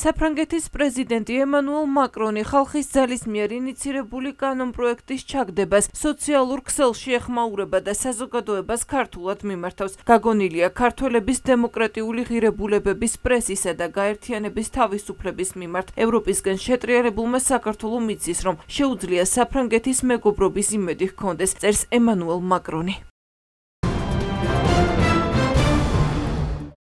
საფრანგეთის პრეზიდენტი ემანუელ მაკრონი ხალხის ძალისმიერ ინიცირებული კანონპროექტის ჩაგდებას სოციალურ ქსელში ეხმაურება და საზოგადოებას ქართულად მიმართავს. გაგონილია ქართველების დემოკრატიული ღირებულებების პრესისა და გაერთიანების თავისუფლების მიმართ. ევროპისგან შეტრიალებულმა საქართველომ იცის, რომ შეუძლია საფრანგეთის მეგობრობის იმედი ჰქონდეს, წერს ემანუელ მაკრონი.